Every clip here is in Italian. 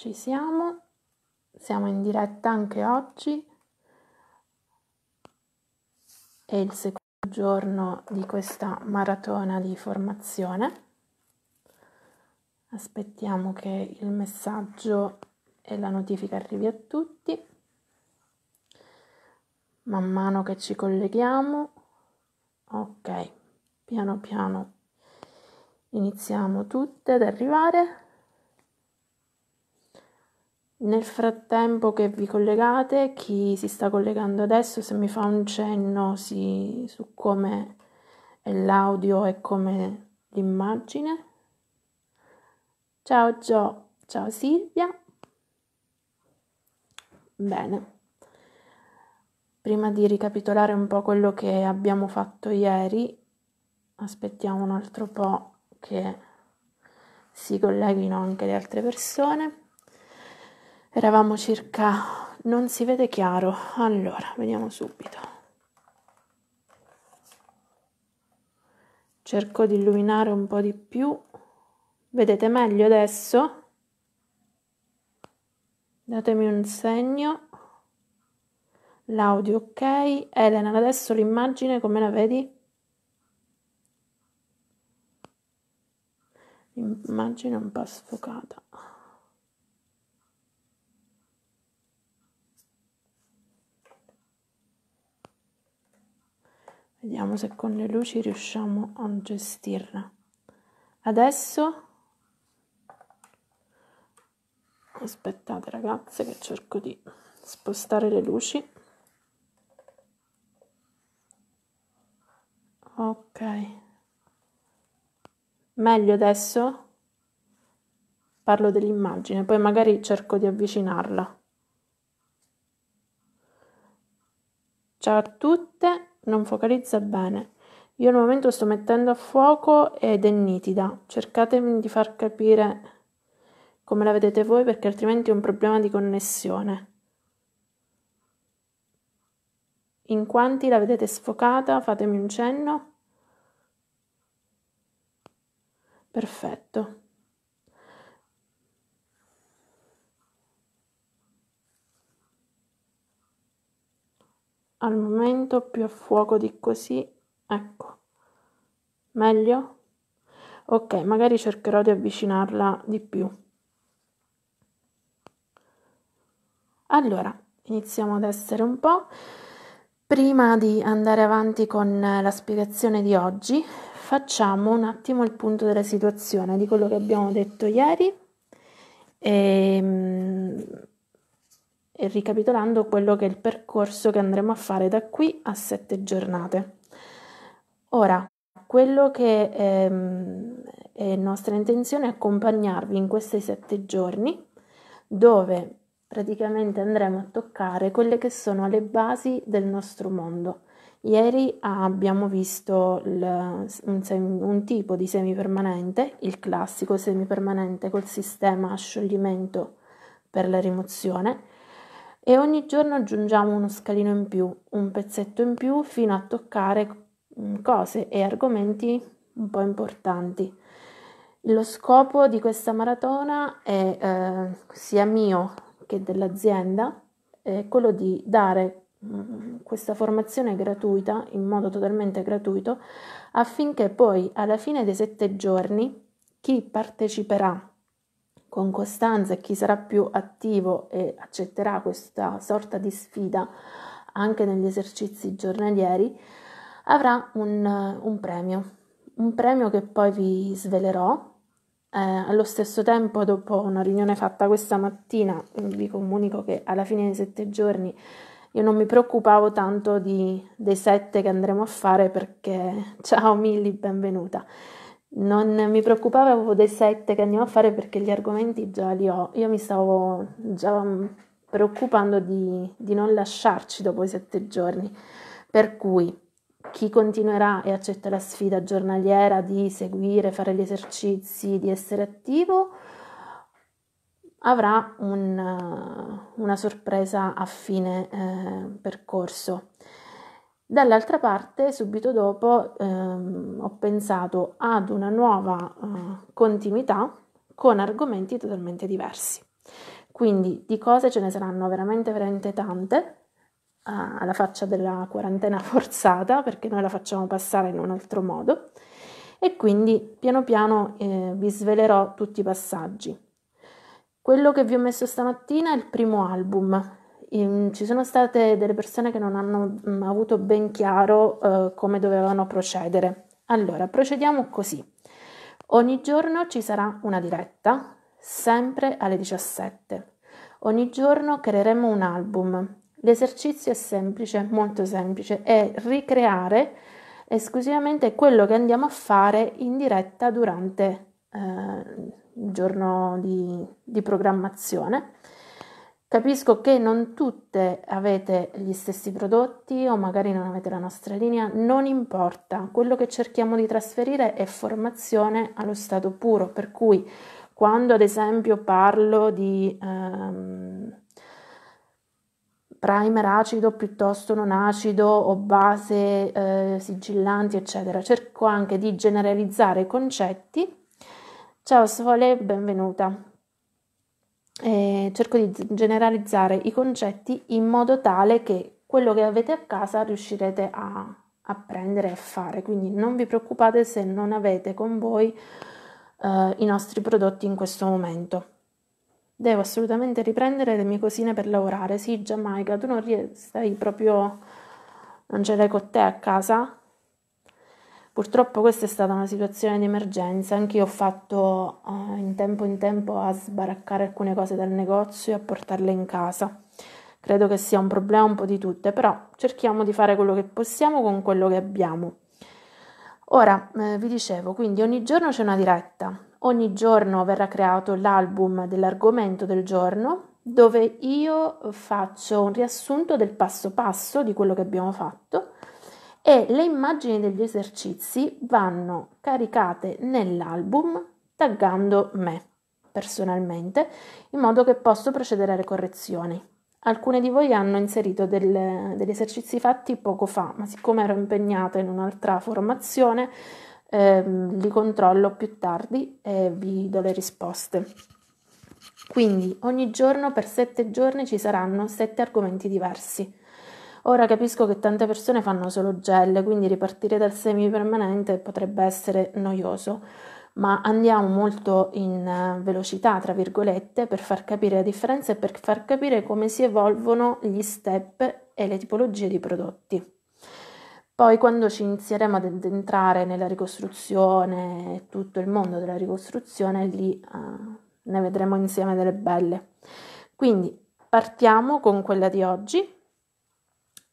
Ci siamo, siamo in diretta anche oggi. È il secondo giorno di questa maratona di formazione. Aspettiamo che il messaggio e la notifica arrivi a tutti. Man mano che ci colleghiamo, ok, piano piano iniziamo tutte ad arrivare. Nel frattempo che vi collegate, chi si sta collegando adesso, se mi fa un cenno sì, su come è l'audio e come l'immagine. Ciao Gio, ciao Silvia. Bene, prima di ricapitolare un po' quello che abbiamo fatto ieri, aspettiamo un altro po' che si colleghino anche le altre persone. Eravamo circa... non si vede chiaro. Allora, vediamo subito. Cerco di illuminare un po' di più. Vedete meglio adesso? Datemi un segno. L'audio ok. Elena, adesso l'immagine come la vedi? L'immagine un po' sfocata. Vediamo se con le luci riusciamo a gestirla. Adesso aspettate ragazze che cerco di spostare le luci. Ok. Meglio adesso? Parlo dell'immagine, poi magari cerco di avvicinarla. Ciao a tutte non focalizza bene. Io al momento sto mettendo a fuoco ed è nitida. Cercatemi di far capire come la vedete voi perché altrimenti è un problema di connessione. In quanti la vedete sfocata, fatemi un cenno. Perfetto. al momento più a fuoco di così. Ecco. Meglio? Ok, magari cercherò di avvicinarla di più. Allora, iniziamo ad essere un po'. Prima di andare avanti con la spiegazione di oggi, facciamo un attimo il punto della situazione, di quello che abbiamo detto ieri. E, ehm, e ricapitolando quello che è il percorso che andremo a fare da qui a sette giornate. Ora, quello che è, ehm, è nostra intenzione è accompagnarvi in questi sette giorni dove praticamente andremo a toccare quelle che sono le basi del nostro mondo. Ieri ah, abbiamo visto il, un, un, tipo di semipermanente, il classico semipermanente col sistema a scioglimento per la rimozione e ogni giorno aggiungiamo uno scalino in più, un pezzetto in più fino a toccare mm, cose e argomenti un po' importanti. Lo scopo di questa maratona è eh, sia mio che dell'azienda è quello di dare mm, questa formazione gratuita in modo totalmente gratuito affinché poi alla fine dei sette giorni chi parteciperà con costanza e chi sarà più attivo e accetterà questa sorta di sfida anche negli esercizi giornalieri avrà un, un premio, un premio che poi vi svelerò. Eh, allo stesso tempo, dopo una riunione fatta questa mattina, vi comunico che alla fine dei sette giorni io non mi preoccupavo tanto di, dei sette che andremo a fare perché ciao Milly, benvenuta. Non mi preoccupavo dei set che andiamo a fare perché gli argomenti già li ho. Io mi stavo già mm, preoccupando di, di non lasciarci dopo i sette giorni. Per cui chi continuerà e accetta la sfida giornaliera di seguire, fare gli esercizi, di essere attivo, avrà un, una sorpresa a fine eh, percorso. Dall'altra parte, subito dopo, ehm, ho pensato ad una nuova eh, continuità con argomenti totalmente diversi. Quindi di cose ce ne saranno veramente, veramente tante eh, alla faccia della quarantena forzata, perché noi la facciamo passare in un altro modo. E quindi piano piano eh, vi svelerò tutti i passaggi. Quello che vi ho messo stamattina è il primo album, Ehm, ci sono state delle persone che non hanno mm, avuto ben chiaro eh, come dovevano procedere. Allora, procediamo così. Ogni giorno ci sarà una diretta, sempre alle 17. Ogni giorno creeremo un album. L'esercizio è semplice, molto semplice, è ricreare esclusivamente quello che andiamo a fare in diretta durante eh, il giorno di, di programmazione Capisco che non tutte avete gli stessi prodotti o magari non avete la nostra linea, non importa, quello che cerchiamo di trasferire è formazione allo stato puro, per cui quando ad esempio parlo di ehm, primer acido piuttosto non acido o base eh, sigillanti eccetera, cerco anche di generalizzare i concetti. Ciao Sole, benvenuta eh, cerco di generalizzare i concetti in modo tale che quello che avete a casa riuscirete a, a prendere e a fare. Quindi non vi preoccupate se non avete con voi eh, i nostri prodotti in questo momento. Devo assolutamente riprendere le mie cosine per lavorare. Sì, Giamaica, tu non riesci, proprio... non ce l'hai con te a casa? Purtroppo questa è stata una situazione di emergenza, anch'io ho fatto uh, in tempo in tempo a sbaraccare alcune cose dal negozio e a portarle in casa. Credo che sia un problema un po' di tutte, però cerchiamo di fare quello che possiamo con quello che abbiamo. Ora, eh, vi dicevo, quindi ogni giorno c'è una diretta, ogni giorno verrà creato l'album dell'argomento del giorno dove io faccio un riassunto del passo passo di quello che abbiamo fatto e le immagini degli esercizi vanno caricate nell'album taggando me personalmente in modo che posso procedere alle correzioni. Alcune di voi hanno inserito del, degli esercizi fatti poco fa, ma siccome ero impegnata in un'altra formazione, ehm, li controllo più tardi e vi do le risposte. Quindi ogni giorno per sette giorni ci saranno sette argomenti diversi. Ora capisco che tante persone fanno solo gel, quindi ripartire dal semi permanente potrebbe essere noioso, ma andiamo molto in eh, velocità, tra virgolette, per far capire la differenza e per far capire come si evolvono gli step e le tipologie di prodotti. Poi quando ci inizieremo ad entrare nella ricostruzione, tutto il mondo della ricostruzione, lì uh, ne vedremo insieme delle belle. Quindi partiamo con quella di oggi,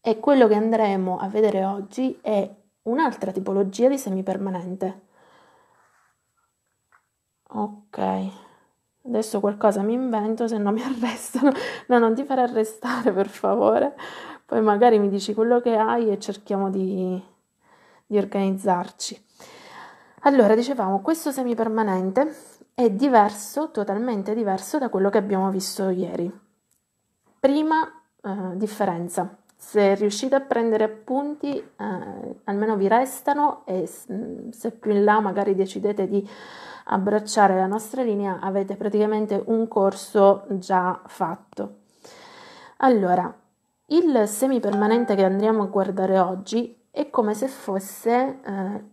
e quello che andremo a vedere oggi è un'altra tipologia di semipermanente. Ok, adesso qualcosa mi invento, se no mi arrestano. No, non ti fare arrestare per favore. Poi magari mi dici quello che hai e cerchiamo di, di organizzarci. Allora, dicevamo, questo semipermanente è diverso, totalmente diverso da quello che abbiamo visto ieri. Prima eh, differenza se riuscite a prendere appunti, eh, almeno vi restano e mm, se più in là magari decidete di abbracciare la nostra linea, avete praticamente un corso già fatto. Allora, il semipermanente che andremo a guardare oggi è come se fosse eh,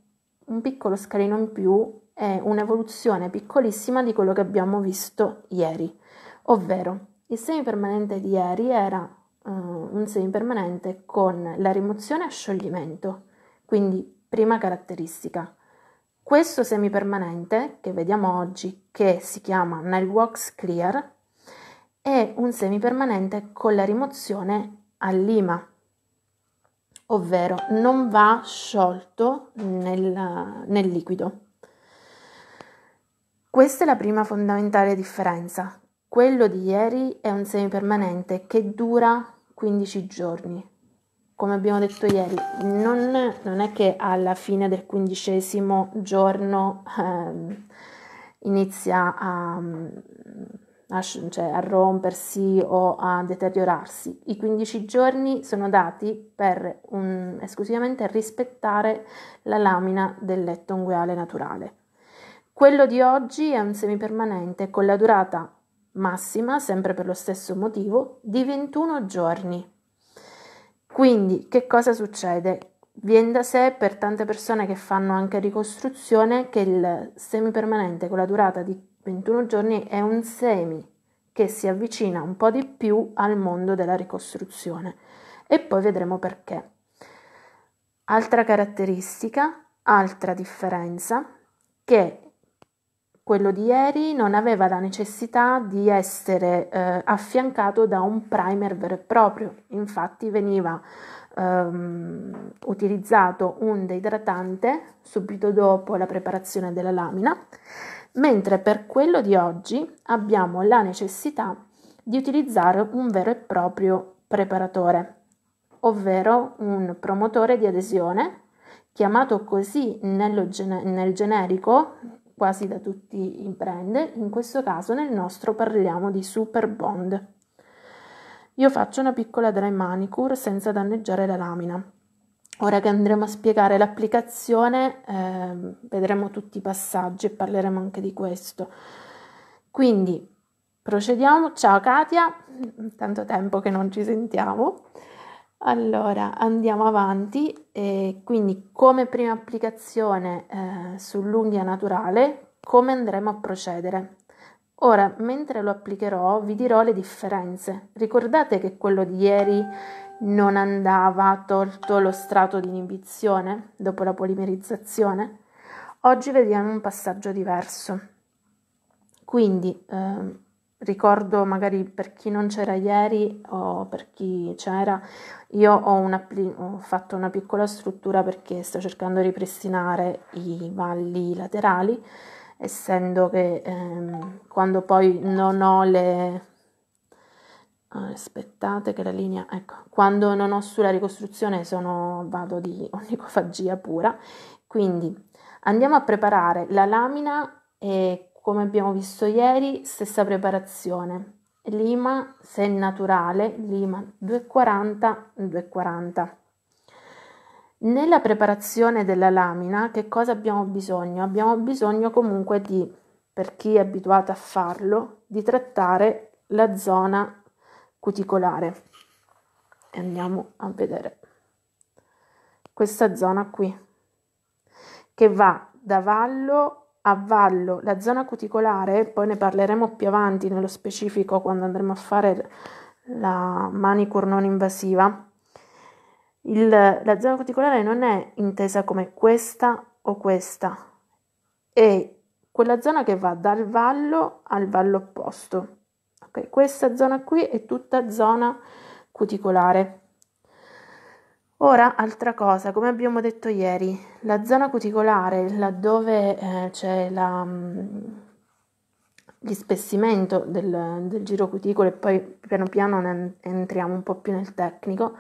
un piccolo scalino in più è un'evoluzione piccolissima di quello che abbiamo visto ieri, ovvero il semipermanente di ieri era uh, un semipermanente con la rimozione a scioglimento, quindi prima caratteristica. Questo semipermanente che vediamo oggi, che si chiama Nightwalks Clear, è un semipermanente con la rimozione a lima, ovvero non va sciolto nel, nel liquido. Questa è la prima fondamentale differenza. Quello di ieri è un semipermanente che dura 15 giorni. Come abbiamo detto ieri, non, non è che alla fine del quindicesimo giorno ehm, inizia a, a, cioè, a rompersi o a deteriorarsi. I 15 giorni sono dati per un, esclusivamente rispettare la lamina del letto ungueale naturale. Quello di oggi è un semipermanente con la durata massima, sempre per lo stesso motivo, di 21 giorni. Quindi che cosa succede? Viene da sé per tante persone che fanno anche ricostruzione che il semi permanente con la durata di 21 giorni è un semi che si avvicina un po' di più al mondo della ricostruzione e poi vedremo perché. Altra caratteristica, altra differenza, che quello di ieri non aveva la necessità di essere eh, affiancato da un primer vero e proprio, infatti veniva ehm, utilizzato un deidratante subito dopo la preparazione della lamina, mentre per quello di oggi abbiamo la necessità di utilizzare un vero e proprio preparatore, ovvero un promotore di adesione, chiamato così nel generico quasi da tutti i brand, in questo caso nel nostro parliamo di Super Bond. Io faccio una piccola dry manicure senza danneggiare la lamina. Ora che andremo a spiegare l'applicazione eh, vedremo tutti i passaggi e parleremo anche di questo. Quindi procediamo, ciao Katia, tanto tempo che non ci sentiamo. Allora, andiamo avanti, e eh, quindi come prima applicazione eh, sull'unghia naturale, come andremo a procedere? Ora, mentre lo applicherò, vi dirò le differenze. Ricordate che quello di ieri non andava tolto lo strato di inibizione dopo la polimerizzazione? Oggi vediamo un passaggio diverso. Quindi, eh, ricordo magari per chi non c'era ieri o per chi c'era, io ho, una, ho, fatto una piccola struttura perché sto cercando di ripristinare i valli laterali, essendo che ehm, quando poi non ho le... Aspettate che la linea, ecco, quando non ho sulla ricostruzione sono, vado di onicofagia pura, quindi andiamo a preparare la lamina e come abbiamo visto ieri, stessa preparazione. Lima, se naturale, lima 240, 240. Nella preparazione della lamina che cosa abbiamo bisogno? Abbiamo bisogno comunque di, per chi è abituato a farlo, di trattare la zona cuticolare. E andiamo a vedere questa zona qui, che va da vallo a vallo la zona cuticolare, poi ne parleremo più avanti nello specifico quando andremo a fare la manicure non invasiva. Il, la zona cuticolare non è intesa come questa o questa, è quella zona che va dal vallo al vallo opposto. Okay, questa zona qui è tutta zona cuticolare. Ora, altra cosa, come abbiamo detto ieri, la zona cuticolare, laddove eh, c'è la, mm, l'ispessimento del, del, giro cuticolo e poi piano piano ne entriamo un po' più nel tecnico,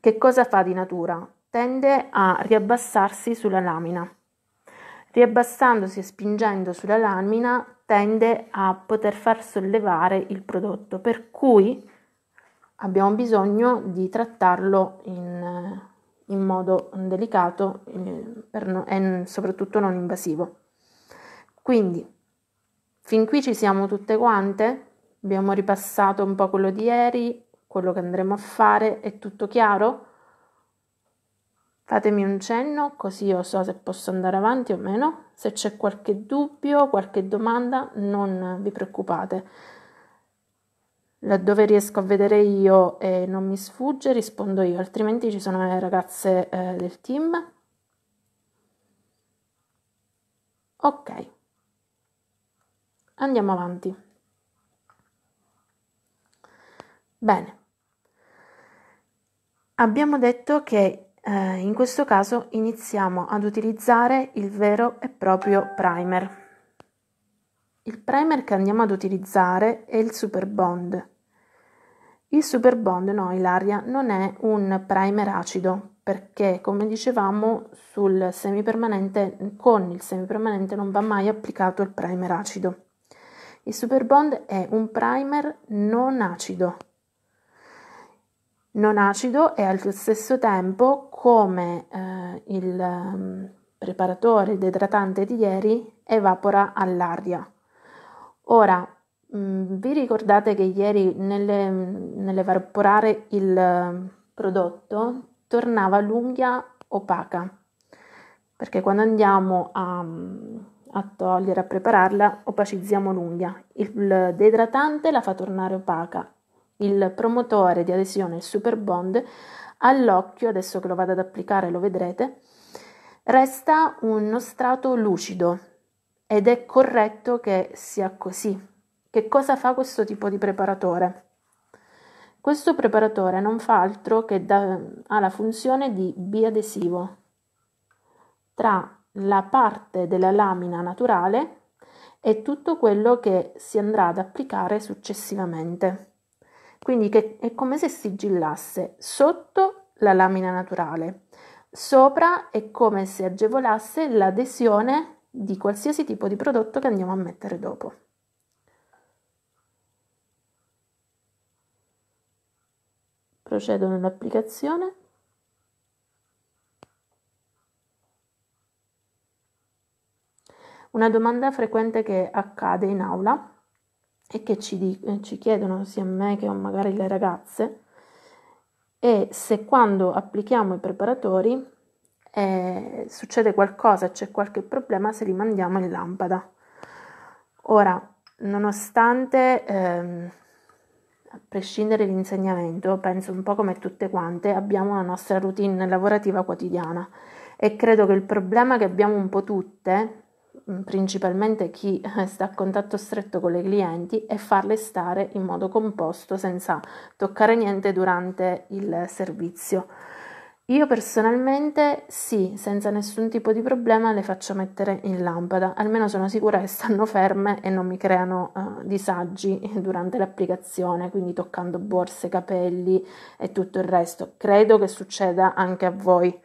che cosa fa di natura? Tende a riabbassarsi sulla lamina. Riabbassandosi e spingendo sulla lamina tende a poter far sollevare il prodotto, per cui abbiamo bisogno di trattarlo in, in modo delicato eh, no, e soprattutto non invasivo. Quindi, fin qui ci siamo tutte quante, abbiamo ripassato un po' quello di ieri, quello che andremo a fare, è tutto chiaro? Fatemi un cenno così io so se posso andare avanti o meno. Se c'è qualche dubbio, qualche domanda, non vi preoccupate Laddove riesco a vedere io e eh, non mi sfugge, rispondo io, altrimenti ci sono le ragazze eh, del team. Ok, andiamo avanti. Bene, abbiamo detto che eh, in questo caso iniziamo ad utilizzare il vero e proprio primer. Il primer che andiamo ad utilizzare è il Super Bond. Il Super Bond, no Ilaria, non è un primer acido perché come dicevamo sul semipermanente, con il semipermanente non va mai applicato il primer acido. Il Super Bond è un primer non acido. Non acido e allo stesso tempo come eh, il mm, preparatore, l'idratante di ieri, evapora all'aria. Ora, mh, mm, vi ricordate che ieri nelle, nell'evaporare il ehm, prodotto tornava l'unghia opaca, perché quando andiamo a, a togliere, a prepararla, opacizziamo l'unghia. Il deidratante la fa tornare opaca. Il promotore di adesione, il Super Bond, all'occhio, adesso che lo vado ad applicare lo vedrete, resta uno strato lucido, ed è corretto che sia così. Che cosa fa questo tipo di preparatore? Questo preparatore non fa altro che da, ha la funzione di biadesivo tra la parte della lamina naturale e tutto quello che si andrà ad applicare successivamente. Quindi che, è come se sigillasse sotto la lamina naturale, sopra è come se agevolasse l'adesione di qualsiasi tipo di prodotto che andiamo a mettere dopo. Procedo nell'applicazione. Una domanda frequente che accade in aula e che ci, di- ci chiedono sia me che magari le ragazze è se quando applichiamo i preparatori eh, succede qualcosa, c'è qualche problema se li mandiamo in lampada. Ora, nonostante, ehm, a prescindere l'insegnamento, penso un po' come tutte quante, abbiamo la nostra routine lavorativa quotidiana e credo che il problema che abbiamo un po' tutte, principalmente chi eh, sta a contatto stretto con le clienti, è farle stare in modo composto senza toccare niente durante il servizio io personalmente sì, senza nessun tipo di problema le faccio mettere in lampada, almeno sono sicura che stanno ferme e non mi creano uh, disagi durante l'applicazione, quindi toccando borse, capelli e tutto il resto. Credo che succeda anche a voi.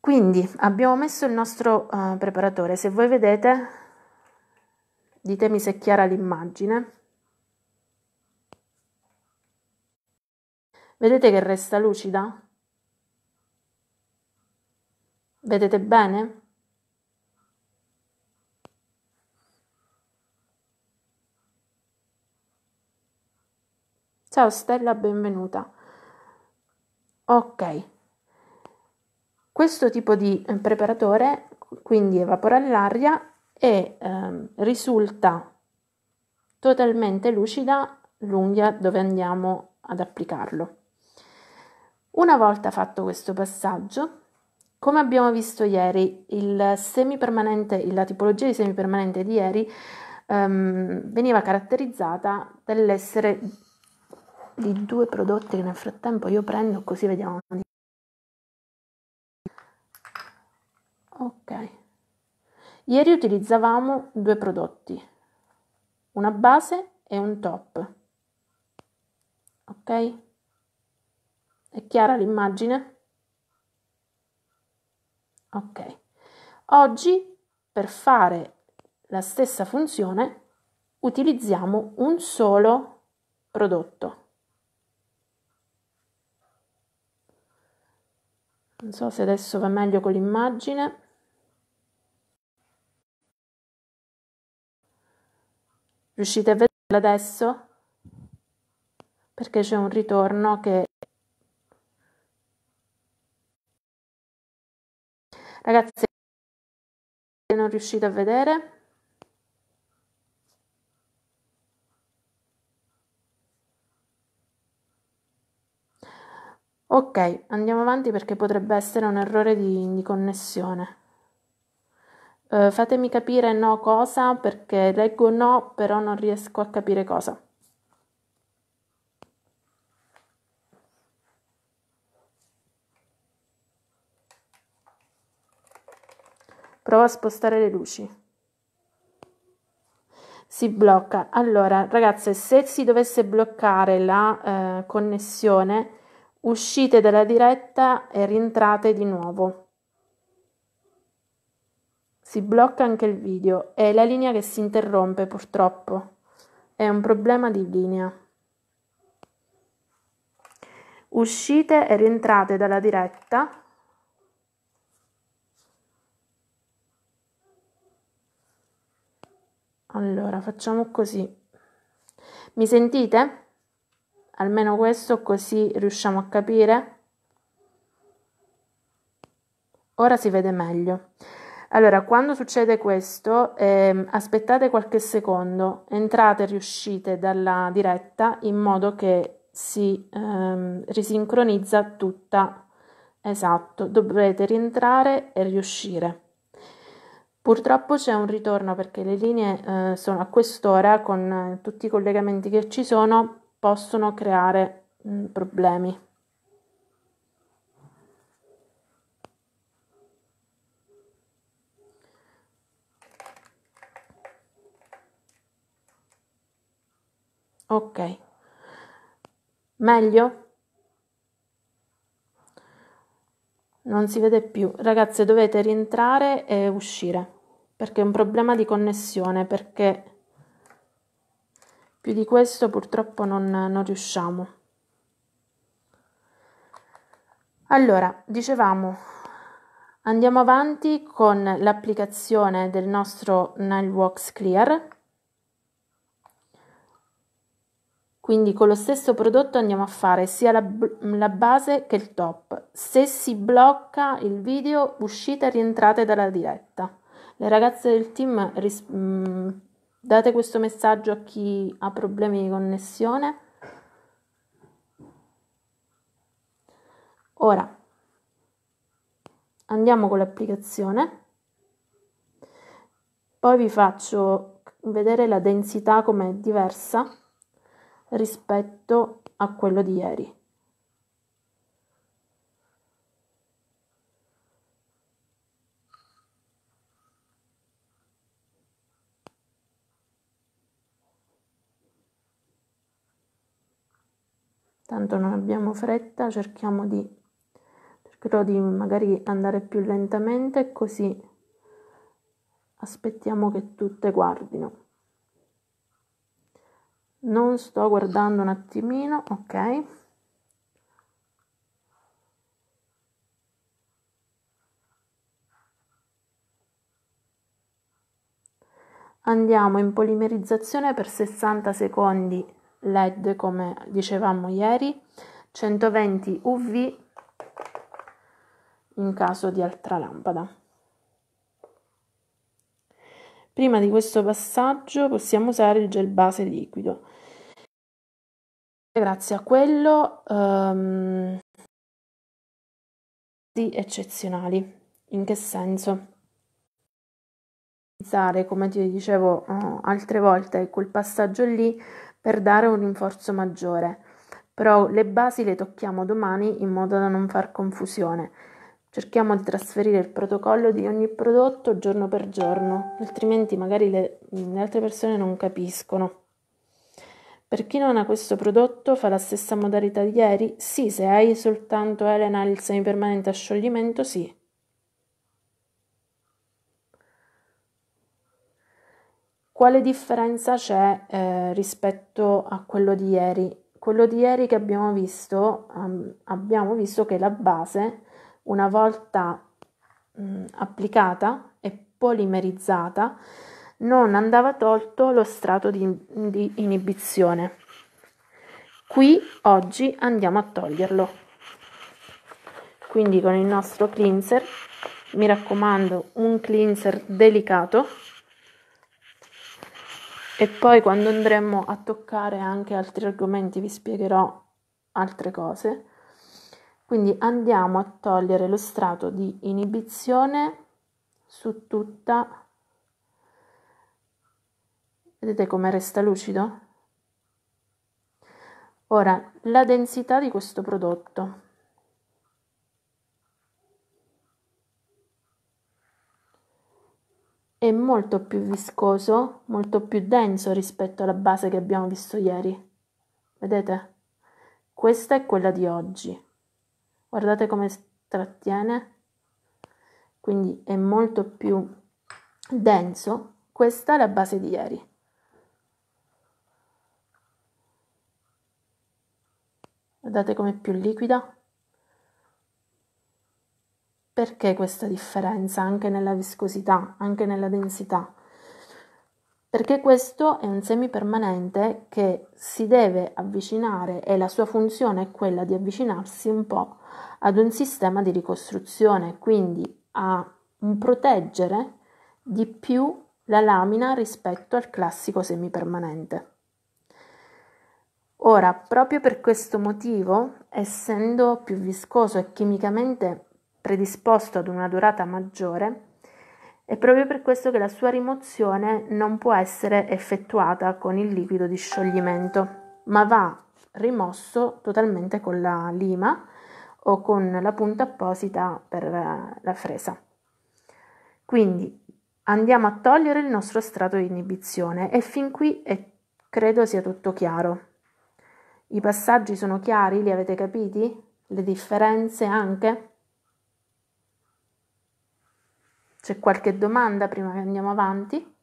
Quindi abbiamo messo il nostro uh, preparatore, se voi vedete ditemi se è chiara l'immagine. Vedete che resta lucida? Vedete bene? Ciao Stella, benvenuta. Ok, questo tipo di eh, preparatore, quindi evaporare l'aria, e eh, risulta totalmente lucida l'unghia dove andiamo ad applicarlo. Una volta fatto questo passaggio, come abbiamo visto ieri, il la tipologia di semipermanente di ieri um, veniva caratterizzata dall'essere di due prodotti che nel frattempo io prendo così vediamo. Ok. Ieri utilizzavamo due prodotti, una base e un top. Ok? È chiara l'immagine? Ok. Oggi per fare la stessa funzione utilizziamo un solo prodotto. Non so se adesso va meglio con l'immagine. Riuscite a vederla adesso? Perché c'è un ritorno che ragazze Ragazzi, non riuscite a vedere? Ok, andiamo avanti perché potrebbe essere un errore di, di connessione. Uh, fatemi capire no cosa perché leggo no però non riesco a capire cosa. prova a spostare le luci. Si blocca. Allora, ragazze, se si dovesse bloccare la eh, connessione, uscite dalla diretta e rientrate di nuovo. Si blocca anche il video. È la linea che si interrompe, purtroppo. È un problema di linea. Uscite e rientrate dalla diretta. Allora, facciamo così. Mi sentite? Almeno questo così riusciamo a capire. Ora si vede meglio. Allora, quando succede questo, eh, aspettate qualche secondo, entrate e riuscite dalla diretta in modo che si ehm, risincronizza tutta. Esatto, dovrete rientrare e riuscire. Purtroppo c'è un ritorno perché le linee eh, sono a quest'ora con eh, tutti i collegamenti che ci sono possono creare mh, mm, problemi. Ok, meglio? Non si vede più. Ragazze, dovete rientrare e uscire perché è un problema di connessione, perché più di questo purtroppo non, non riusciamo. Allora, dicevamo, andiamo avanti con l'applicazione del nostro Nilewalks Clear. Quindi con lo stesso prodotto andiamo a fare sia la, la base che il top. Se si blocca il video, uscite e rientrate dalla diretta. Le ragazze del team, ris- mh, mm, date questo messaggio a chi ha problemi di connessione. Ora andiamo con l'applicazione. Poi vi faccio vedere la densità come è diversa rispetto a quello di ieri. tanto non abbiamo fretta, cerchiamo di, cercherò di magari andare più lentamente così aspettiamo che tutte guardino. Non sto guardando un attimino, ok. Andiamo in polimerizzazione per 60 secondi LED come dicevamo ieri, 120 UV in caso di altra lampada. Prima di questo passaggio possiamo usare il gel base liquido. Grazie a quello um, eccezionali. In che senso? Come ti dicevo uh, altre volte, quel passaggio lì per dare un rinforzo maggiore. Però le basi le tocchiamo domani in modo da non far confusione. Cerchiamo di trasferire il protocollo di ogni prodotto giorno per giorno, altrimenti magari le, le altre persone non capiscono. Per chi non ha questo prodotto fa la stessa modalità di ieri? Sì, se hai soltanto Elena il semipermanente a scioglimento, sì. Quale differenza c'è eh, rispetto a quello di ieri? Quello di ieri che abbiamo visto, um, abbiamo visto che la base, una volta mh, applicata e polimerizzata, non andava tolto lo strato di, di inibizione. Qui oggi andiamo a toglierlo. Quindi con il nostro cleanser, mi raccomando un cleanser delicato e poi quando andremo a toccare anche altri argomenti vi spiegherò altre cose. Quindi andiamo a togliere lo strato di inibizione su tutta. Vedete come resta lucido? Ora, la densità di questo prodotto. è molto più viscoso, molto più denso rispetto alla base che abbiamo visto ieri. Vedete? Questa è quella di oggi. Guardate come trattiene. Quindi è molto più denso. Questa è la base di ieri. Guardate com'è più liquida. Perché questa differenza anche nella viscosità, anche nella densità? Perché questo è un semipermanente che si deve avvicinare e la sua funzione è quella di avvicinarsi un po' ad un sistema di ricostruzione, quindi a proteggere di più la lamina rispetto al classico semipermanente. Ora, proprio per questo motivo, essendo più viscoso e chimicamente predisposto ad una durata maggiore, è proprio per questo che la sua rimozione non può essere effettuata con il liquido di scioglimento, ma va rimosso totalmente con la lima o con la punta apposita per eh, la fresa. Quindi andiamo a togliere il nostro strato di inibizione e fin qui è, credo sia tutto chiaro. I passaggi sono chiari, li avete capiti? Le differenze anche? C'è qualche domanda prima che andiamo avanti?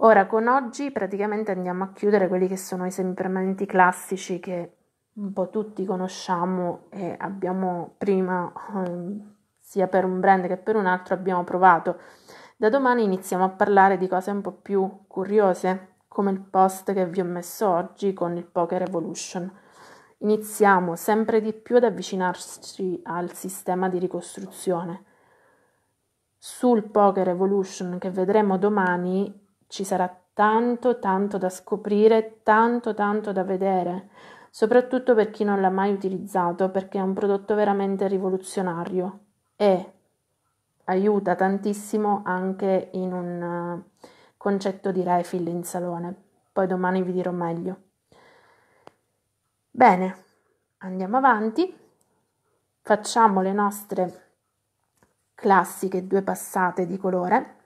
Ora con oggi praticamente andiamo a chiudere quelli che sono i semipermanenti classici che un po' tutti conosciamo e abbiamo prima ehm, sia per un brand che per un altro abbiamo provato. Da domani iniziamo a parlare di cose un po' più curiose, come il post che vi ho messo oggi con il Poker Evolution. Iniziamo sempre di più ad avvicinarci al sistema di ricostruzione sul Poker Evolution che vedremo domani ci sarà tanto tanto da scoprire, tanto tanto da vedere, soprattutto per chi non l'ha mai utilizzato perché è un prodotto veramente rivoluzionario e aiuta tantissimo anche in un eh, concetto di refill in salone. Poi domani vi dirò meglio. Bene, andiamo avanti, facciamo le nostre classiche due passate di colore.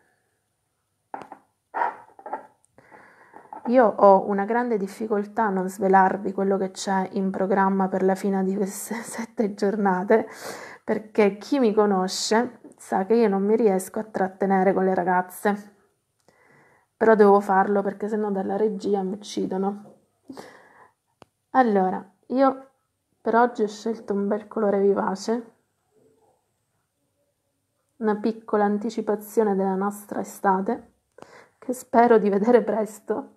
Io ho una grande difficoltà a non svelarvi quello che c'è in programma per la fine di queste sette giornate, perché chi mi conosce sa che io non mi riesco a trattenere con le ragazze. Però devo farlo perché sennò dalla regia mi uccidono. Allora, io per oggi ho scelto un bel colore vivace una piccola anticipazione della nostra estate, che spero di vedere presto,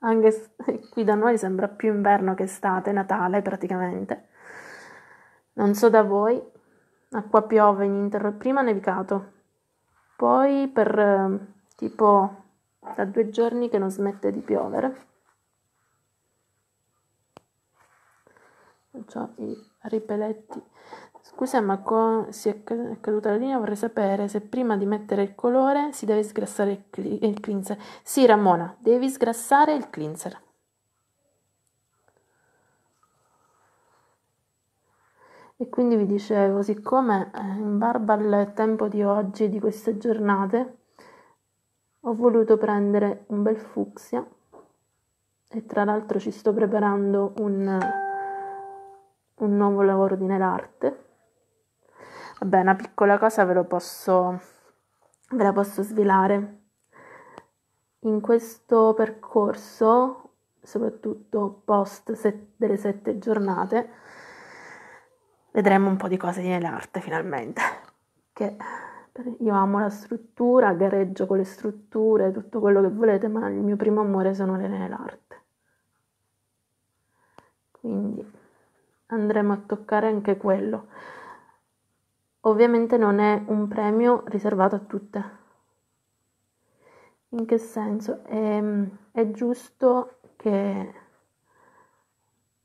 anche se eh, qui da noi sembra più inverno che estate, Natale praticamente. Non so da voi, acqua piove in ininterrotta, prima nevicato, poi per ehm, tipo da due giorni che non smette di piovere. Ho i ripeletti. Scusa, ma co- si è caduta la linea, vorrei sapere se prima di mettere il colore si deve sgrassare il, cl- il cleanser. Sì, Ramona, devi sgrassare il cleanser. E quindi vi dicevo, siccome eh, in barba al tempo di oggi, di queste giornate, ho voluto prendere un bel fucsia e tra l'altro ci sto preparando un, un nuovo lavoro di nell'arte Vabbè, una piccola cosa ve, posso, ve la posso svelare. In questo percorso, soprattutto post set, delle sette giornate, vedremo un po' di cose nell'arte finalmente. Che io amo la struttura, gareggio con le strutture, tutto quello che volete, ma il mio primo amore sono le nell'arte. Quindi andremo a toccare anche quello. Ovviamente non è un premio riservato a tutte. In che senso? È, ehm, è giusto che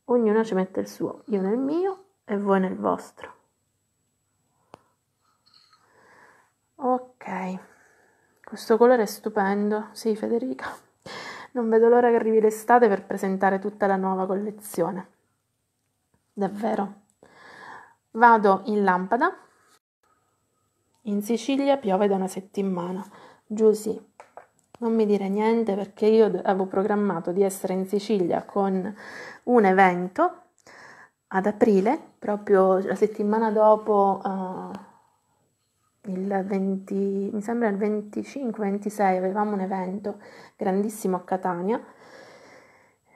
ognuna ci metta il suo, io nel mio e voi nel vostro. Ok, questo colore è stupendo, sì Federica, non vedo l'ora che arrivi l'estate per presentare tutta la nuova collezione. Davvero. Vado in lampada in Sicilia piove da una settimana. Giù Non mi dire niente perché io avevo programmato di essere in Sicilia con un evento ad aprile, proprio la settimana dopo uh, il 20, mi sembra il 25-26 avevamo un evento grandissimo a Catania.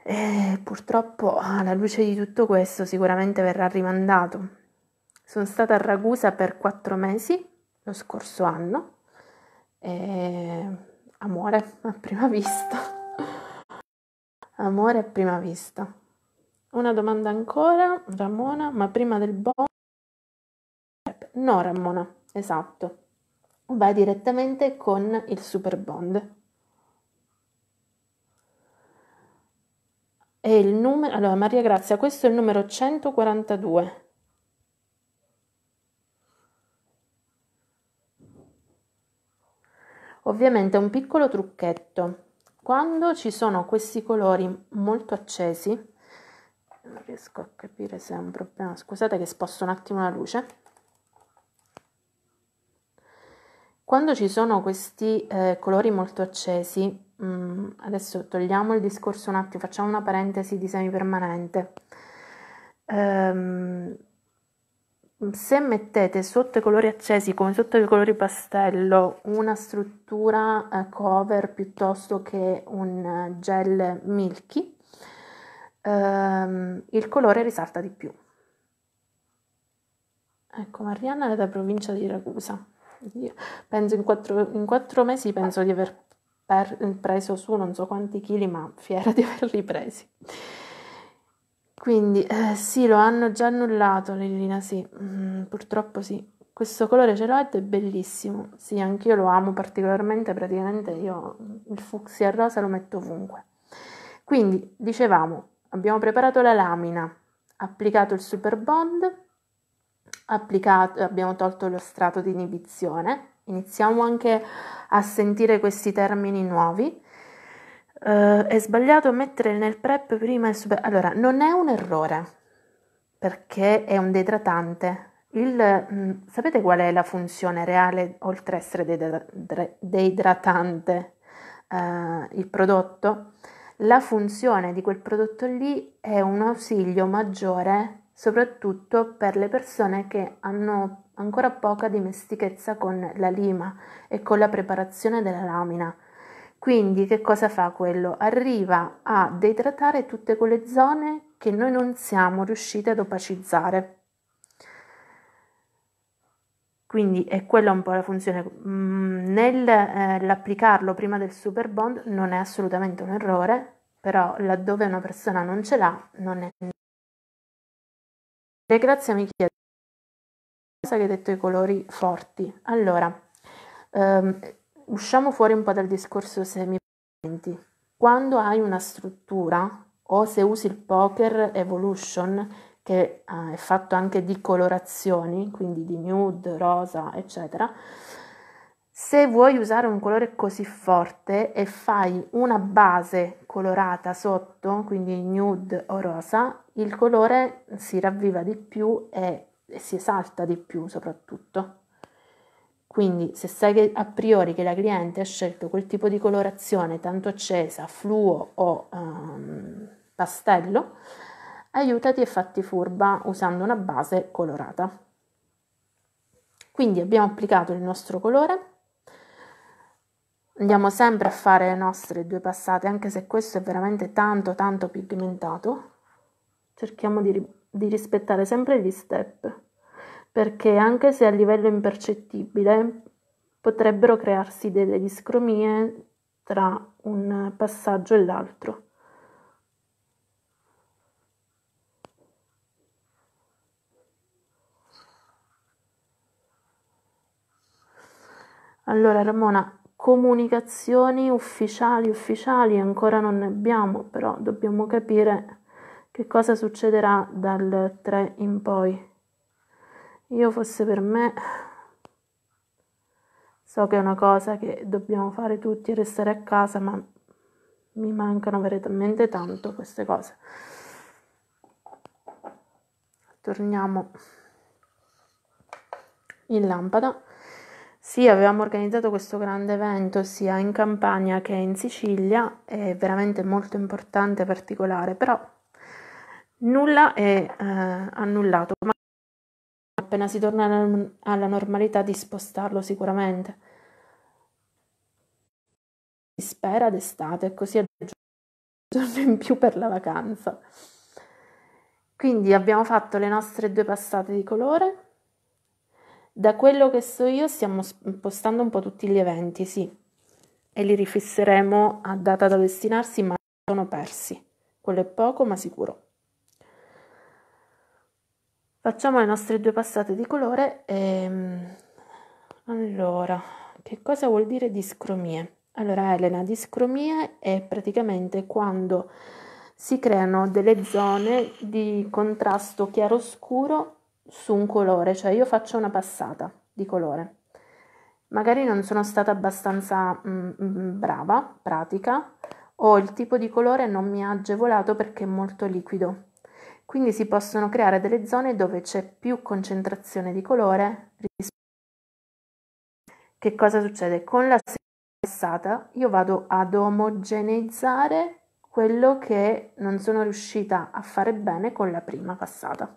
E purtroppo ah, alla luce di tutto questo sicuramente verrà rimandato. Sono stata a Ragusa per quattro mesi lo scorso anno. E... Amore a prima vista. Amore a prima vista. Una domanda ancora, Ramona, ma prima del bonus? No, Ramona, esatto. Vai direttamente con il super bond. E il numero, allora Maria Grazia, questo è il numero 142. Ovviamente un piccolo trucchetto. Quando ci sono questi colori molto accesi, non riesco a capire se è un problema, scusate che sposto un attimo la luce. Quando ci sono questi eh, colori molto accesi, mh, mm, adesso togliamo il discorso un attimo, facciamo una parentesi di semipermanente. Ehm, se mettete sotto i colori accesi come sotto i colori pastello una struttura eh, cover piuttosto che un eh, gel milky, ehm, il colore risalta di più. Ecco, Marianna è da provincia di Ragusa. Io penso in quattro, in quattro mesi penso di aver per, preso su non so quanti chili, ma fiera di averli presi. Quindi eh, sì, lo hanno già annullato, Lillina, sì, mm, purtroppo sì. Questo colore ce l'ho ed è bellissimo. Sì, anch'io lo amo particolarmente, praticamente io il fucsia rosa lo metto ovunque. Quindi, dicevamo, abbiamo preparato la lamina, applicato il super bond, applicato, abbiamo tolto lo strato di inibizione, iniziamo anche a sentire questi termini nuovi Uh, è sbagliato mettere nel prep prima il super... Allora, non è un errore, perché è un deidratante. Il, mh, mm, sapete qual è la funzione reale, oltre a essere deidratante, uh, il prodotto? La funzione di quel prodotto lì è un ausilio maggiore, soprattutto per le persone che hanno ancora poca dimestichezza con la lima e con la preparazione della lamina quindi che cosa fa quello? Arriva a deidratare tutte quelle zone che noi non siamo riusciti ad opacizzare. Quindi è quella un po' la funzione. Mm, Nell'applicarlo eh, prima del super bond non è assolutamente un errore, però laddove una persona non ce l'ha non è. Le grazie mi chiede cosa che hai detto i colori forti. Allora, ehm, usciamo fuori un po' dal discorso semi-parenti. Quando hai una struttura o se usi il poker evolution che eh, è fatto anche di colorazioni, quindi di nude, rosa, eccetera, se vuoi usare un colore così forte e fai una base colorata sotto, quindi nude o rosa, il colore si ravviva di più e si esalta di più soprattutto. Quindi se sai che a priori che la cliente ha scelto quel tipo di colorazione tanto accesa, fluo o um, pastello, aiutati e fatti furba usando una base colorata. Quindi abbiamo applicato il nostro colore, andiamo sempre a fare le nostre due passate, anche se questo è veramente tanto tanto pigmentato, cerchiamo di, di rispettare sempre gli step perché anche se a livello impercettibile potrebbero crearsi delle discromie tra un passaggio e l'altro. Allora Ramona, comunicazioni ufficiali, ufficiali ancora non ne abbiamo, però dobbiamo capire che cosa succederà dal 3 in poi. Io fosse per me, so che è una cosa che dobbiamo fare tutti e restare a casa, ma mi mancano veramente tanto queste cose. Torniamo in lampada. Sì, avevamo organizzato questo grande evento sia in Campania che in Sicilia, è veramente molto importante e particolare, però nulla è eh, annullato appena si torna alla normalità di spostarlo sicuramente. Si spera d'estate e così giorno in più per la vacanza. Quindi abbiamo fatto le nostre due passate di colore. Da quello che so io stiamo spostando un po' tutti gli eventi, sì, e li rifisseremo a data da destinarsi, ma sono persi. Quello è poco, ma sicuro facciamo le nostre due passate di colore e... Ehm, allora che cosa vuol dire discromie allora Elena discromie è praticamente quando si creano delle zone di contrasto chiaro scuro su un colore cioè io faccio una passata di colore magari non sono stata abbastanza mh, mm, mm, mm, brava pratica o il tipo di colore non mi ha agevolato perché è molto liquido quindi si possono creare delle zone dove c'è più concentrazione di colore rispetto che cosa succede? Con la passata io vado ad omogeneizzare quello che non sono riuscita a fare bene con la prima passata.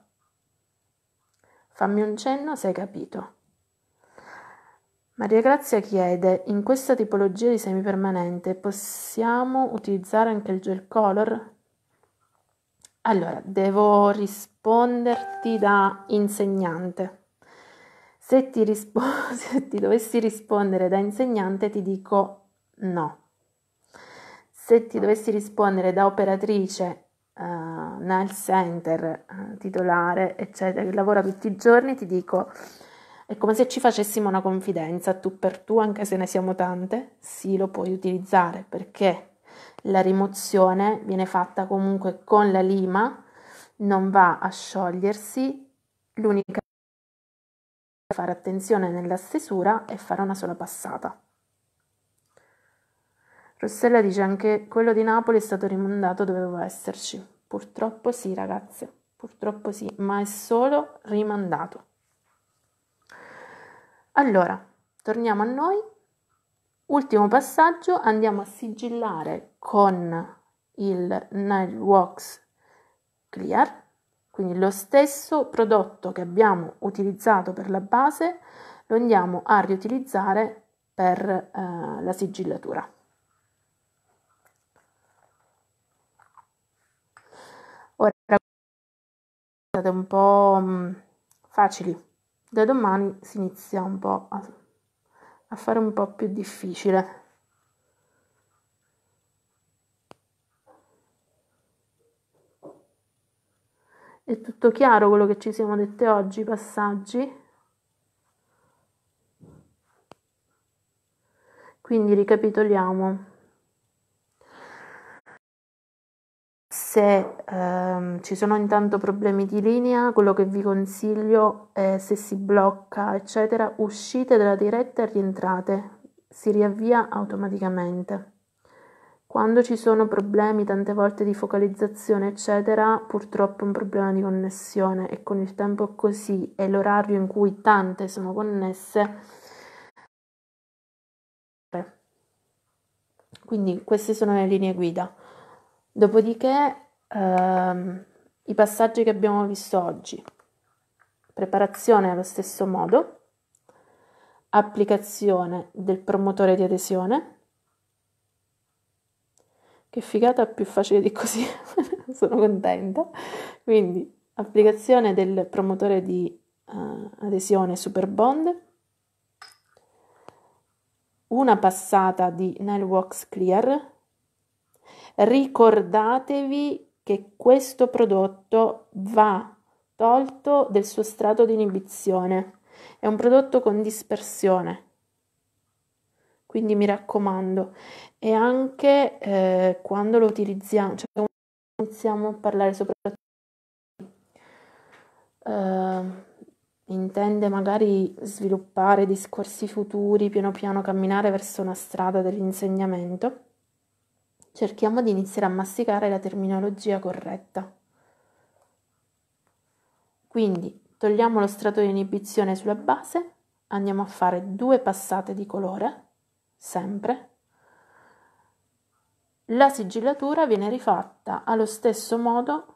Fammi un cenno se hai capito. Maria Grazia chiede, in questa tipologia di semi permanente possiamo utilizzare anche il gel color? Allora, devo risponderti da insegnante. Se ti, rispo- se ti dovessi rispondere da insegnante ti dico no. Se ti dovessi rispondere da operatrice uh, nel center, uh, titolare, eccetera, che lavora tutti i giorni, ti dico è come se ci facessimo una confidenza tu per tu, anche se ne siamo tante, sì, lo puoi utilizzare perché la rimozione viene fatta comunque con la lima, non va a sciogliersi, l'unica cosa da fare attenzione nella stesura è fare una sola passata. Rossella dice anche quello di Napoli è stato rimandato, dovevo esserci. Purtroppo sì, ragazze, purtroppo sì, ma è solo rimandato. Allora, torniamo a noi Ultimo passaggio, andiamo a sigillare con il Nile Wax Clear, quindi lo stesso prodotto che abbiamo utilizzato per la base lo andiamo a riutilizzare per eh, la sigillatura. Ora state un po' mm, facili, da domani si inizia un po' a fare un po' più difficile. È tutto chiaro quello che ci siamo dette oggi, i passaggi? Quindi ricapitoliamo. Se ehm, ci sono intanto problemi di linea, quello che vi consiglio è se si blocca, eccetera, uscite dalla diretta e rientrate, si riavvia automaticamente. Quando ci sono problemi tante volte di focalizzazione, eccetera, purtroppo è un problema di connessione e con il tempo così e l'orario in cui tante sono connesse. Eh. Quindi queste sono le linee guida. Dopodiché ehm, i passaggi che abbiamo visto oggi. Preparazione allo stesso modo, applicazione del promotore di adesione. Che figata più facile di così, sono contenta. Quindi applicazione del promotore di uh, adesione super bond, una passata di Nile Wax Clear. Ricordatevi che questo prodotto va tolto del suo strato di inibizione. È un prodotto con dispersione. Quindi mi raccomando, e anche eh, quando lo utilizziamo, cioè iniziamo a parlare soprattutto di. eh, intende magari sviluppare discorsi futuri, piano piano camminare verso una strada dell'insegnamento cerchiamo di iniziare a masticare la terminologia corretta. Quindi togliamo lo strato di inibizione sulla base, andiamo a fare due passate di colore, sempre. La sigillatura viene rifatta allo stesso modo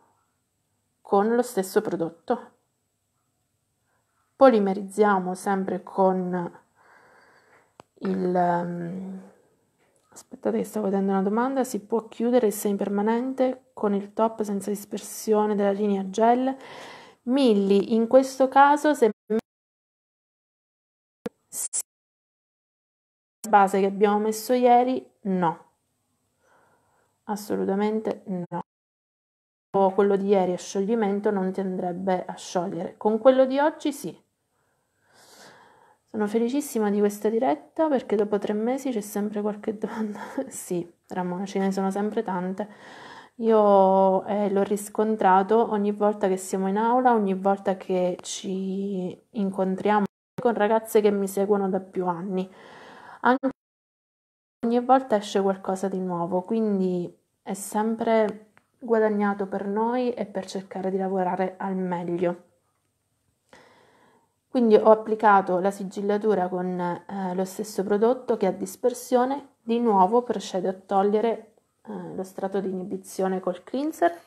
con lo stesso prodotto. Polimerizziamo sempre con il ehm, Aspettate che stavo vedendo una domanda, si può chiudere il semi permanente con il top senza dispersione della linea gel? Milli, in questo caso se la base che abbiamo messo ieri, no. Assolutamente no. O quello di ieri a scioglimento non ti andrebbe a sciogliere. Con quello di oggi sì. Sono felicissima di questa diretta perché dopo tre mesi c'è sempre qualche domanda. sì, Ramona, ce ne sono sempre tante. Io eh, l'ho riscontrato ogni volta che siamo in aula, ogni volta che ci incontriamo con ragazze che mi seguono da più anni. Anche ogni volta esce qualcosa di nuovo, quindi è sempre guadagnato per noi e per cercare di lavorare al meglio. Quindi ho applicato la sigillatura con eh, lo stesso prodotto che a dispersione di nuovo procedo a togliere eh, lo strato di inibizione col cleanser.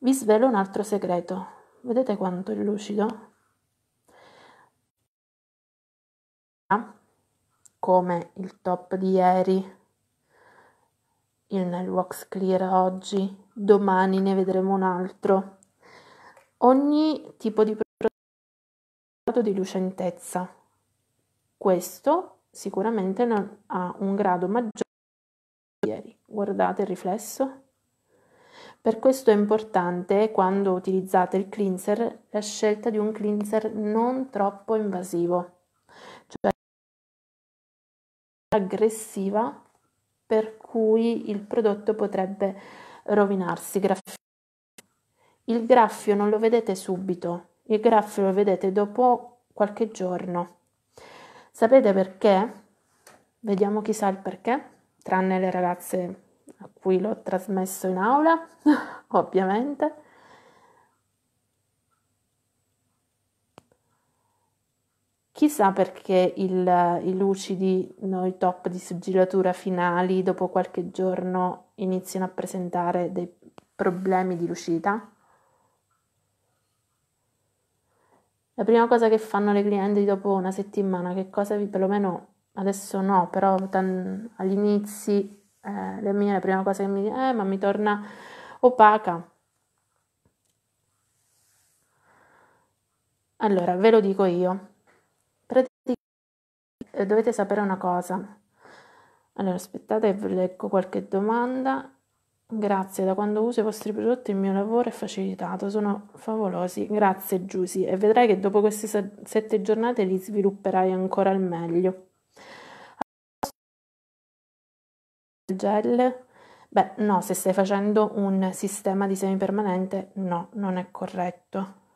Vi svelo un altro segreto. Vedete quanto è lucido? come il top di ieri, il nail wax clear oggi, domani ne vedremo un altro. Ogni tipo di prodotto di lucentezza. Questo sicuramente non ha un grado maggiore di ieri. Guardate il riflesso. Per questo è importante quando utilizzate il cleanser la scelta di un cleanser non troppo invasivo, cioè aggressiva per cui il prodotto potrebbe rovinarsi. Il graffio non lo vedete subito, il graffio lo vedete dopo qualche giorno. Sapete perché? Vediamo chissà il perché, tranne le ragazze a cui l'ho trasmesso in aula, ovviamente. Chissà perché i lucidi, no, i top di suggilatura finali, dopo qualche giorno iniziano a presentare dei problemi di lucidità. La prima cosa che fanno le clienti dopo una settimana, che cosa vi perlomeno adesso no, però tan, agli eh, la, mia, la prima cosa che mi dice, eh, ma mi torna opaca. Allora, ve lo dico io, eh, dovete sapere una cosa. Allora, aspettate, vi leggo qualche domanda. Grazie, da quando uso i vostri prodotti il mio lavoro è facilitato, sono favolosi. Grazie Giusy e vedrai che dopo queste sette giornate li svilupperai ancora al meglio. Gel? Beh, no, se stai facendo un sistema di semi permanente, no, non è corretto.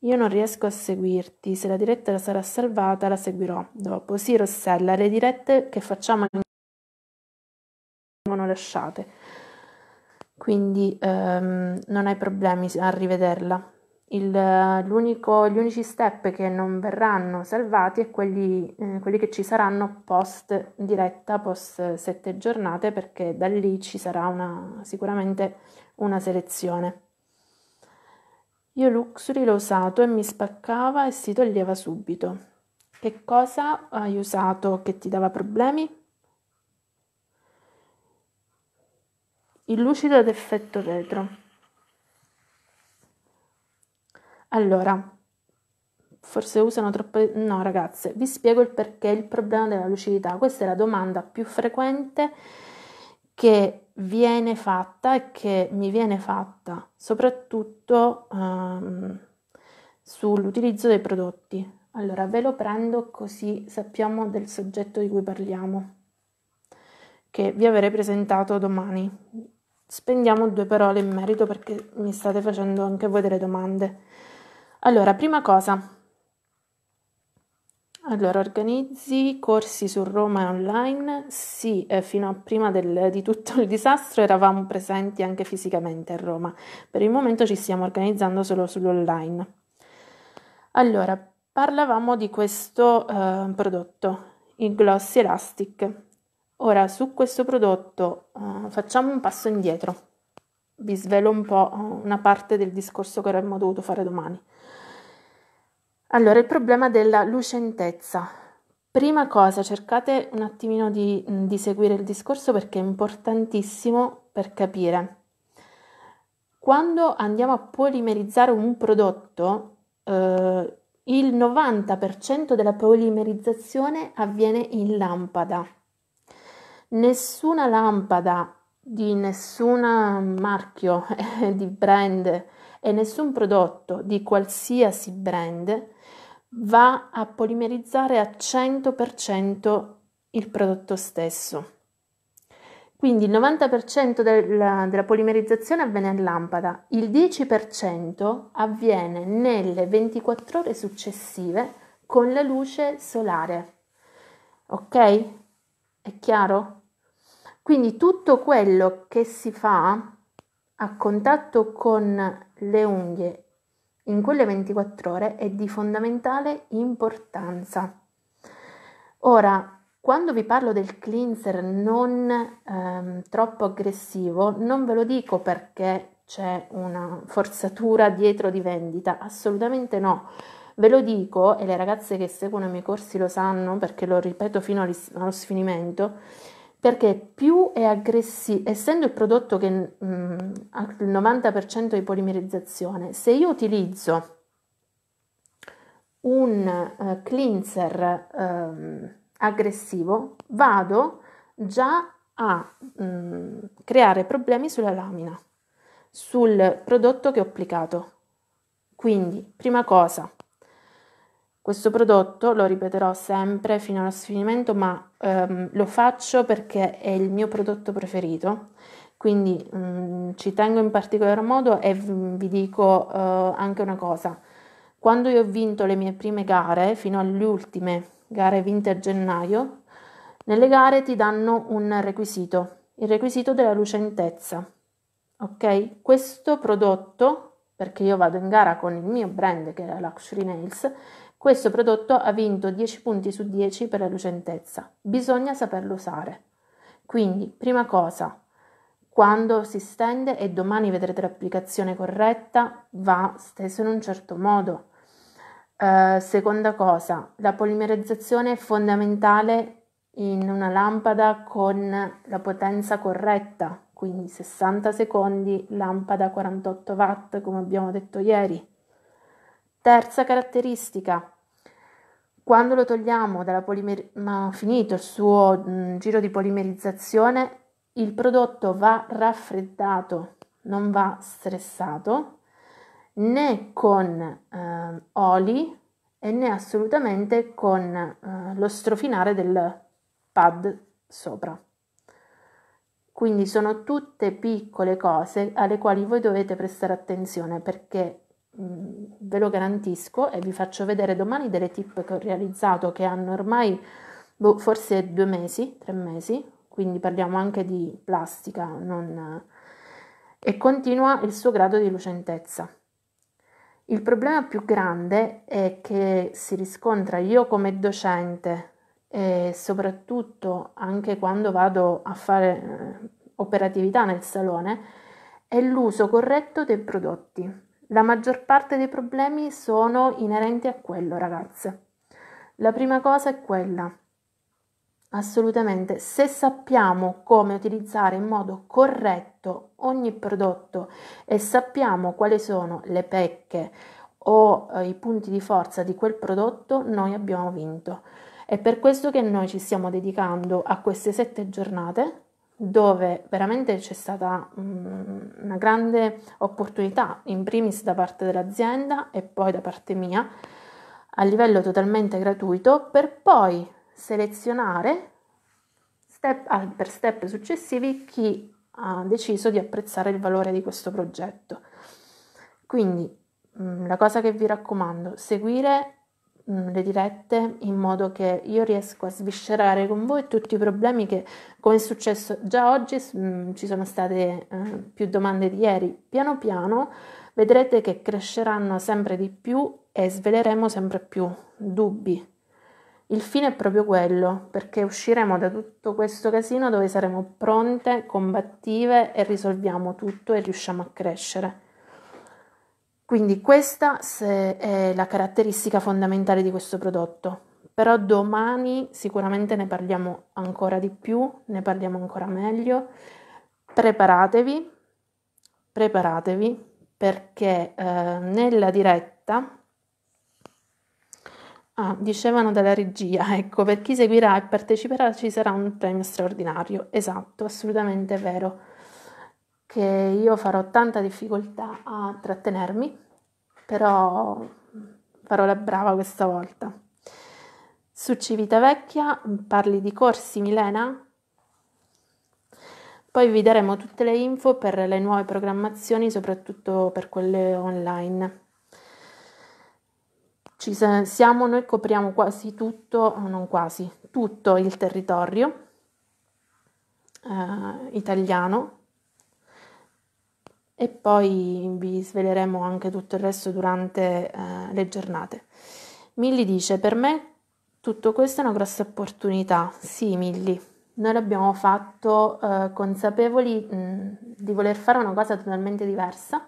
Io non riesco a seguirti, se la diretta sarà salvata la seguirò dopo. Sì, Rossella, le dirette che facciamo vengono lasciate, quindi ehm, non hai problemi a rivederla. Il, gli unici step che non verranno salvati e quelli, eh, quelli, che ci saranno post diretta, post sette giornate, perché da lì ci sarà una, sicuramente una selezione. Io Luxury l'ho usato e mi spaccava e si toglieva subito. Che cosa hai usato che ti dava problemi? Il lucido ad effetto vetro. Allora, forse usano troppe... No ragazze, vi spiego il perché il problema della lucidità. Questa è la domanda più frequente che viene fatta e che mi viene fatta soprattutto um, sull'utilizzo dei prodotti. Allora ve lo prendo così sappiamo del soggetto di cui parliamo, che vi avrei presentato domani. Spendiamo due parole in merito perché mi state facendo anche voi delle domande. Allora, prima cosa, allora, organizzi corsi su Roma online? Sì, eh, fino a prima del, di tutto il disastro eravamo presenti anche fisicamente a Roma. Per il momento ci stiamo organizzando solo sull'online. Allora, parlavamo di questo eh, prodotto, il Glossy Elastic. Ora, su questo prodotto eh, facciamo un passo indietro. Vi svelo un po' eh, una parte del discorso che avremmo dovuto fare domani. Allora, il problema della lucentezza. Prima cosa, cercate un attimino di, mm, di seguire il discorso perché è importantissimo per capire. Quando andiamo a polimerizzare un prodotto, eh, il 90% della polimerizzazione avviene in lampada. Nessuna lampada di nessun marchio di brand e nessun prodotto di qualsiasi brand va a polimerizzare a 100% il prodotto stesso. Quindi il 90% della, della, polimerizzazione avviene in lampada, il 10% avviene nelle 24 ore successive con la luce solare. Ok? È chiaro? Quindi tutto quello che si fa a contatto con le unghie in quelle 24 ore è di fondamentale importanza. Ora, quando vi parlo del cleanser non ehm, troppo aggressivo, non ve lo dico perché c'è una forzatura dietro di vendita, assolutamente no. Ve lo dico, e le ragazze che seguono i miei corsi lo sanno perché lo ripeto fino allo sfinimento, perché più è aggressivo, essendo il prodotto che mm, ha il 90% di polimerizzazione, se io utilizzo un uh, cleanser um, aggressivo, vado già a mh, mm, creare problemi sulla lamina, sul prodotto che ho applicato. Quindi, prima cosa, questo prodotto lo ripeterò sempre fino allo sfinimento, ma ehm, lo faccio perché è il mio prodotto preferito, quindi mh, mm, ci tengo in particolar modo e vi dico eh, anche una cosa. Quando io ho vinto le mie prime gare, fino alle ultime gare vinte a gennaio, nelle gare ti danno un requisito, il requisito della lucentezza. Ok? Questo prodotto, perché io vado in gara con il mio brand che è la Luxury Nails, questo prodotto ha vinto 10 punti su 10 per la lucentezza. Bisogna saperlo usare. Quindi, prima cosa, quando si stende e domani vedrete l'applicazione corretta, va steso in un certo modo. Uh, seconda cosa, la polimerizzazione è fondamentale in una lampada con la potenza corretta, quindi 60 secondi, lampada 48 watt come abbiamo detto ieri. Terza caratteristica, quando lo togliamo dalla polimer- ma finito il suo mh, mm, giro di polimerizzazione, il prodotto va raffreddato, non va stressato né con eh, oli e né assolutamente con eh, lo strofinare del pad sopra. Quindi sono tutte piccole cose alle quali voi dovete prestare attenzione perché ve lo garantisco e vi faccio vedere domani delle tip che ho realizzato che hanno ormai boh, forse due mesi, tre mesi, quindi parliamo anche di plastica non... e continua il suo grado di lucentezza. Il problema più grande è che si riscontra io come docente e soprattutto anche quando vado a fare eh, operatività nel salone è l'uso corretto dei prodotti. La maggior parte dei problemi sono inerenti a quello, ragazze. La prima cosa è quella. Assolutamente, se sappiamo come utilizzare in modo corretto ogni prodotto e sappiamo quali sono le pecche o eh, i punti di forza di quel prodotto, noi abbiamo vinto. È per questo che noi ci stiamo dedicando a queste sette giornate dove veramente c'è stata mm, una grande opportunità, in primis da parte dell'azienda e poi da parte mia, a livello totalmente gratuito, per poi selezionare step ah, per step successivi chi ha deciso di apprezzare il valore di questo progetto. Quindi mm, la cosa che vi raccomando, seguire Mm, le dirette in modo che io riesco a sviscerare con voi tutti i problemi che, come è successo già oggi, mh, mm, ci sono state eh, più domande di ieri. Piano piano vedrete che cresceranno sempre di più e sveleremo sempre più dubbi. Il fine è proprio quello, perché usciremo da tutto questo casino dove saremo pronte, combattive e risolviamo tutto e riusciamo a crescere. Quindi questa è la caratteristica fondamentale di questo prodotto. Però domani sicuramente ne parliamo ancora di più, ne parliamo ancora meglio. Preparatevi, preparatevi perché eh, nella diretta Ah, dicevano dalla regia, ecco, per chi seguirà e parteciperà ci sarà un premio straordinario. Esatto, assolutamente vero che io farò tanta difficoltà a trattenermi, però farò la brava questa volta. Su Civitavecchia parli di corsi Milena? Poi vi daremo tutte le info per le nuove programmazioni, soprattutto per quelle online. Ci siamo, noi copriamo quasi tutto, non quasi, tutto il territorio eh, italiano e poi vi sveleremo anche tutto il resto durante eh, le giornate. Milly dice: Per me tutto questo è una grossa opportunità. Sì, Milly, noi l'abbiamo fatto eh, consapevoli mh, di voler fare una cosa totalmente diversa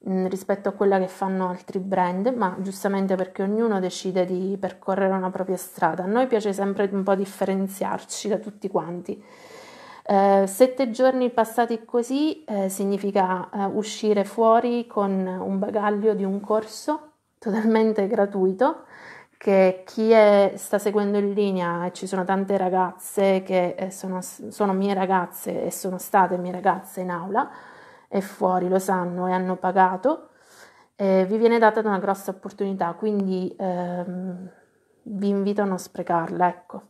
mh, rispetto a quella che fanno altri brand, ma giustamente perché ognuno decide di percorrere una propria strada. A noi piace sempre un po' differenziarci da tutti quanti eh, sette giorni passati così eh, significa eh, uscire fuori con un bagaglio di un corso totalmente gratuito che chi è, sta seguendo in linea e ci sono tante ragazze che eh, sono, sono mie ragazze e sono state mie ragazze in aula e fuori lo sanno e hanno pagato, eh, vi viene data una grossa opportunità, quindi ehm, vi invito a non sprecarla, ecco.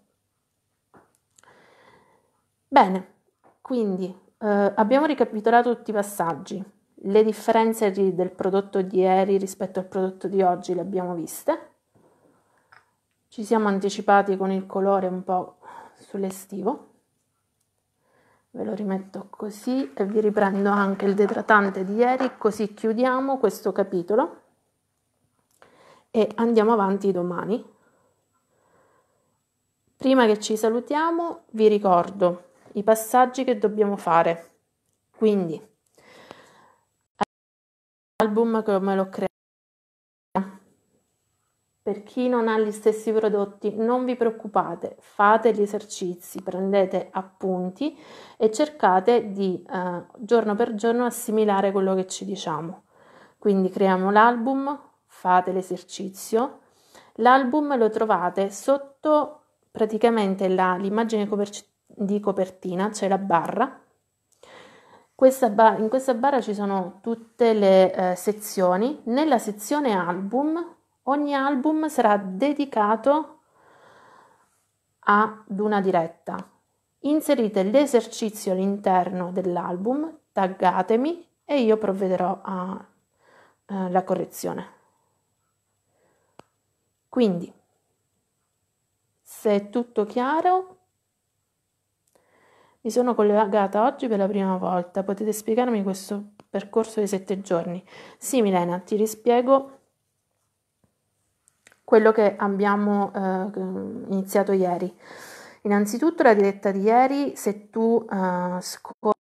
Bene, quindi eh, abbiamo ricapitolato tutti i passaggi, le differenze del prodotto di ieri rispetto al prodotto di oggi le abbiamo viste, ci siamo anticipati con il colore un po' sull'estivo, ve lo rimetto così e vi riprendo anche il detratante di ieri, così chiudiamo questo capitolo e andiamo avanti domani. Prima che ci salutiamo vi ricordo i passaggi che dobbiamo fare. Quindi, album come l'ho creato. Per chi non ha gli stessi prodotti, non vi preoccupate, fate gli esercizi, prendete appunti e cercate di eh, giorno per giorno assimilare quello che ci diciamo. Quindi creiamo l'album, fate l'esercizio. L'album lo trovate sotto praticamente la, l'immagine coperc- di copertina c'è la barra. Questa bar- in questa barra ci sono tutte le eh, sezioni. Nella sezione album, ogni album sarà dedicato ad una diretta. Inserite l'esercizio all'interno dell'album, taggatemi e io provvederò alla eh, correzione. Quindi, se è tutto chiaro, mi sono collegata oggi per la prima volta. Potete spiegarmi questo percorso di sette giorni? Sì, Milena, ti rispiego quello che abbiamo eh, iniziato ieri. Innanzitutto la diretta di ieri, se tu eh, scorri